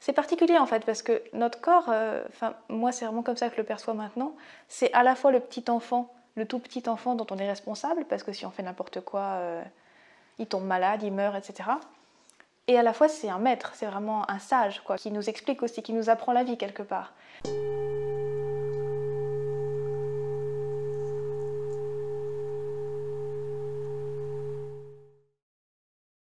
C'est particulier en fait parce que notre corps, euh, enfin moi c'est vraiment comme ça que je le perçois maintenant, c'est à la fois le petit enfant, le tout petit enfant dont on est responsable parce que si on fait n'importe quoi, euh, il tombe malade, il meurt, etc. Et à la fois c'est un maître, c'est vraiment un sage quoi, qui nous explique aussi, qui nous apprend la vie quelque part.